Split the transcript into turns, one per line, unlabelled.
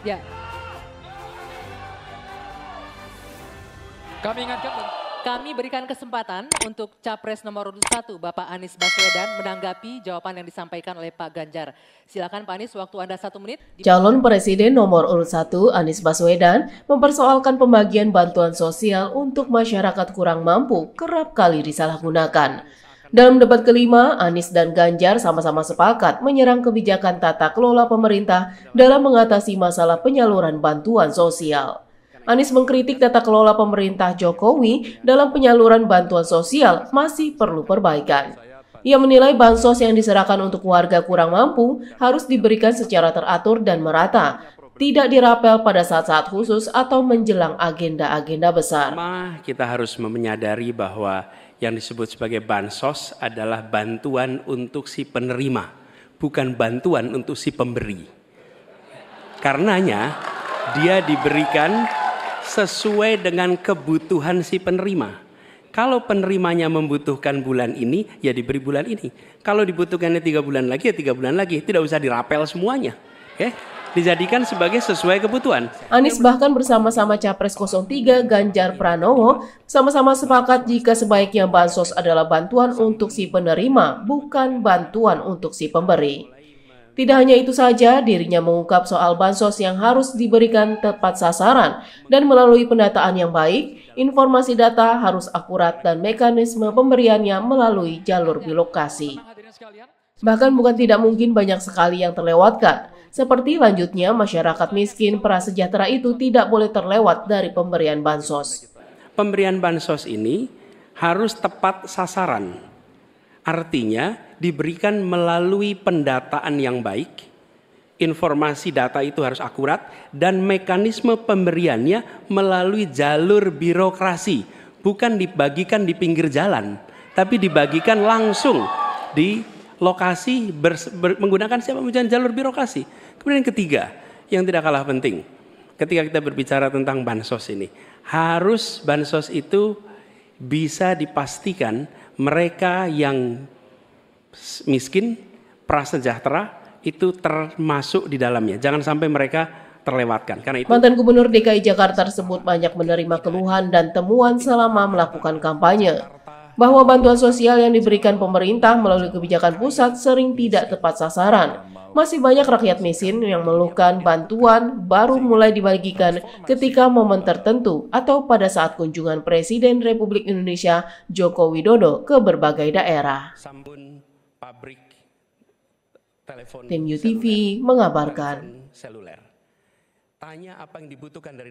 Ya. Kami ingatkan kami berikan kesempatan untuk Capres nomor urut satu, Bapak Anies Baswedan menanggapi jawaban yang disampaikan oleh Pak Ganjar. Silakan Pak Anies, waktu Anda satu menit.
Calon Presiden nomor urut satu, Anies Baswedan mempersoalkan pembagian bantuan sosial untuk masyarakat kurang mampu kerap kali disalahgunakan. Dalam debat kelima, Anies dan Ganjar sama-sama sepakat menyerang kebijakan tata kelola pemerintah dalam mengatasi masalah penyaluran bantuan sosial. Anies mengkritik tata kelola pemerintah Jokowi dalam penyaluran bantuan sosial masih perlu perbaikan. Ia menilai bansos yang diserahkan untuk warga kurang mampu harus diberikan secara teratur dan merata, tidak dirapel pada saat-saat khusus atau menjelang agenda-agenda besar.
Kita harus menyadari bahwa yang disebut sebagai bansos adalah bantuan untuk si penerima, bukan bantuan untuk si pemberi. Karenanya dia diberikan sesuai dengan kebutuhan si penerima. Kalau penerimanya membutuhkan bulan ini, ya diberi bulan ini. Kalau dibutuhkannya tiga bulan lagi, ya tiga bulan lagi. Tidak usah dirapel semuanya. Okay? Ya dijadikan sebagai sesuai kebutuhan.
Anies bahkan bersama-sama Capres 03 Ganjar Pranowo sama-sama sepakat jika sebaiknya bansos adalah bantuan untuk si penerima, bukan bantuan untuk si pemberi. Tidak hanya itu saja, dirinya mengungkap soal bansos yang harus diberikan tepat sasaran dan melalui pendataan yang baik, informasi data harus akurat dan mekanisme pemberiannya melalui jalur bilokasi. Bahkan bukan tidak mungkin banyak sekali yang terlewatkan. Seperti lanjutnya, masyarakat miskin prasejahtera itu tidak boleh terlewat dari pemberian bansos. Pemberian
bansos ini harus tepat sasaran. Artinya diberikan melalui pendataan yang baik, informasi data itu harus akurat, dan mekanisme pemberiannya melalui jalur birokrasi. Bukan dibagikan di pinggir jalan, tapi dibagikan langsung di lokasi ber, ber, menggunakan siapa menggunakan jalur birokrasi. Kemudian yang ketiga, yang tidak kalah penting, ketika kita berbicara tentang bansos ini, harus bansos itu bisa dipastikan mereka yang miskin, prasejahtera itu termasuk di dalamnya. Jangan sampai mereka terlewatkan. Karena itu, mantan
Gubernur DKI Jakarta tersebut banyak menerima keluhan dan temuan selama melakukan kampanye bahwa bantuan sosial yang diberikan pemerintah melalui kebijakan pusat sering tidak tepat sasaran. Masih banyak rakyat miskin yang melukan bantuan baru mulai dibagikan ketika momen tertentu atau pada saat kunjungan Presiden Republik Indonesia Joko Widodo ke berbagai daerah.
Tim UTV mengabarkan. Tanya apa yang dibutuhkan dari